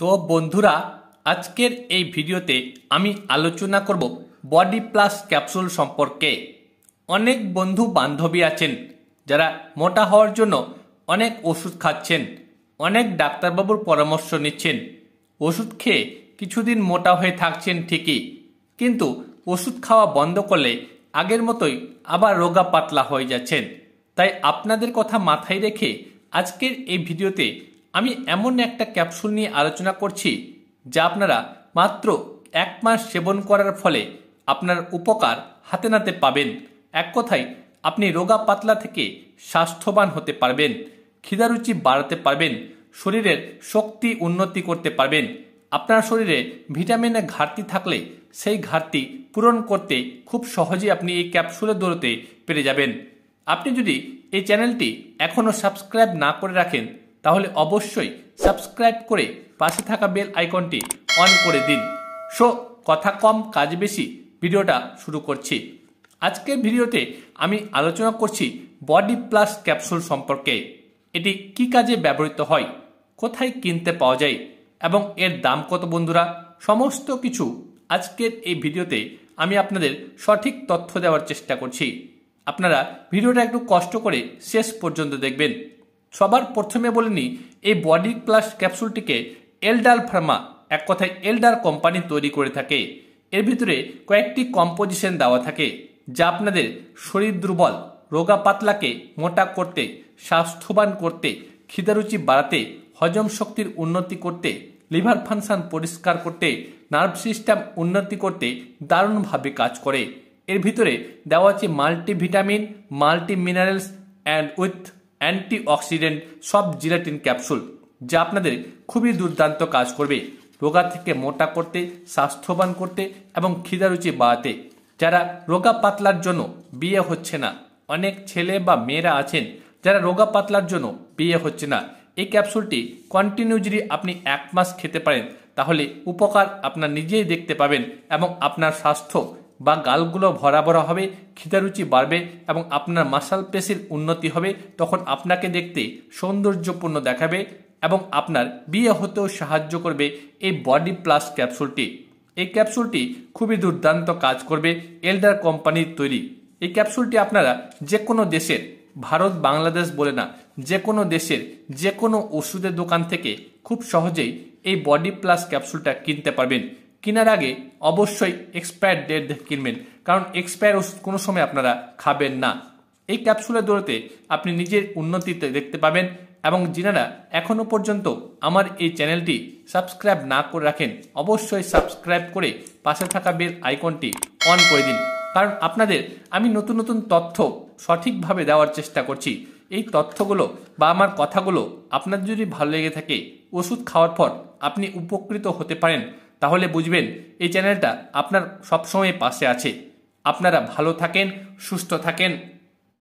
তো বন্ধুরা আজকের এই ভিডিওতে আমি আলোচনা করব বডি প্লাস ক্যাপসুল সম্পর্কে অনেক বন্ধু বান্ধবী আছেন যারা মোটা হওয়ার জন্য অনেক ওষুধ খাচ্ছেন অনেক ডাক্তারবাবুর পরামর্শ নিচ্ছেন ওষুধ খেয়ে কিছুদিন মোটা হয়ে থাকছেন ঠিকই কিন্তু ওষুধ খাওয়া বন্ধ করলে আগের মতোই আবার রোগা পাতলা হয়ে যাচ্ছেন তাই আপনাদের কথা মাথায় রেখে আজকের এই ভিডিওতে আমি এমন একটা ক্যাপসুল নিয়ে আলোচনা করছি যা আপনারা মাত্র এক মাস সেবন করার ফলে আপনার উপকার হাতে নাতে পাবেন এক কথায় আপনি রোগা পাতলা থেকে স্বাস্থ্যবান হতে পারবেন ক্ষিদারুচি বাড়াতে পারবেন শরীরের শক্তি উন্নতি করতে পারবেন আপনার শরীরে ভিটামিনের ঘাটতি থাকলে সেই ঘাটতি পূরণ করতে খুব সহজে আপনি এই ক্যাপসুলের দৌড়তে পেরে যাবেন আপনি যদি এই চ্যানেলটি এখনও সাবস্ক্রাইব না করে রাখেন তাহলে অবশ্যই সাবস্ক্রাইব করে পাশে থাকা বেল আইকনটি অন করে দিন সো কথা কম কাজ বেশি ভিডিওটা শুরু করছি আজকের ভিডিওতে আমি আলোচনা করছি বডি প্লাস ক্যাপসুল সম্পর্কে এটি কি কাজে ব্যবহৃত হয় কোথায় কিনতে পাওয়া যায় এবং এর দাম কত বন্ধুরা সমস্ত কিছু আজকের এই ভিডিওতে আমি আপনাদের সঠিক তথ্য দেওয়ার চেষ্টা করছি আপনারা ভিডিওটা একটু কষ্ট করে শেষ পর্যন্ত দেখবেন সবার প্রথমে বলে নিই এই বডি প্লাস ক্যাপসুলটিকে এলডাল ফার্মা এক কথায় এলডার কোম্পানি তৈরি করে থাকে এর ভিতরে কয়েকটি কম্পোজিশন দেওয়া থাকে যা আপনাদের শরীর দুর্বল রোগা পাতলাকে মোটা করতে স্বাস্থ্যবান করতে খিদারুচি বাড়াতে হজম শক্তির উন্নতি করতে লিভার ফাংশন পরিষ্কার করতে নার্ভ সিস্টেম উন্নতি করতে দারুণভাবে কাজ করে এর ভিতরে দেওয়া আছে multivitamin multi minerals and with antioxidant সব জিলাটিন ক্যাপসুল যা আপনাদের খুবই দুর্দান্ত কাজ করবে রোগা থেকে মোটা করতে স্বাস্থ্যবান করতে এবং খিদারুচি বাড়াতে যারা রোগা পাতলার জন্য বিয়ে হচ্ছে না অনেক ছেলে বা মেয়েরা আছেন যারা রোগা পাতলার জন্য বিয়ে হচ্ছে না এই ক্যাপসুলটি কন্টিনিউ যদি আপনি এক মাস খেতে পারেন তাহলে উপকার আপনার নিজেই দেখতে পাবেন এবং আপনার স্বাস্থ্য বা গালগুলো ভরা ভরা হবে খিদারুচি বাড়বে এবং আপনার মাসাল পেশির উন্নতি হবে তখন আপনাকে দেখতে সৌন্দর্যপূর্ণ দেখাবে এবং আপনার বিয়ে হতেও সাহায্য করবে এই বডি প্লাস ক্যাপসুলটি এই ক্যাপসুলটি খুবই দুর্দান্ত কাজ করবে এলডার কোম্পানির তৈরি এই ক্যাপসুলটি আপনারা যে কোনো দেশের ভারত বাংলাদেশ বলে না যে কোনো দেশের যে কোনো ওষুধের দোকান থেকে খুব সহজেই এই বডি প্লাস ক্যাপসুলটা কিনতে পারবেন কেনার আগে অবশ্যই এক্সপায়ার ডেট কিনবেন কারণ এক্সপায়ার ওষুধ কোনো সময় আপনারা খাবেন না এই ক্যাপসুলের দৌড়তে আপনি নিজের উন্নতিতে দেখতে পাবেন এবং যিনারা এখনও পর্যন্ত আমার এই চ্যানেলটি সাবস্ক্রাইব না করে রাখেন অবশ্যই সাবস্ক্রাইব করে পাশে থাকা বেল আইকনটি অন করে দিন কারণ আপনাদের আমি নতুন নতুন তথ্য সঠিকভাবে দেওয়ার চেষ্টা করছি এই তথ্যগুলো বা আমার কথাগুলো আপনার যদি ভালো লেগে থাকে ওষুধ খাওয়ার পর আপনি উপকৃত হতে পারেন তাহলে বুঝবেন এই চ্যানেলটা আপনার সবসময় পাশে আছে আপনারা ভালো থাকেন সুস্থ থাকেন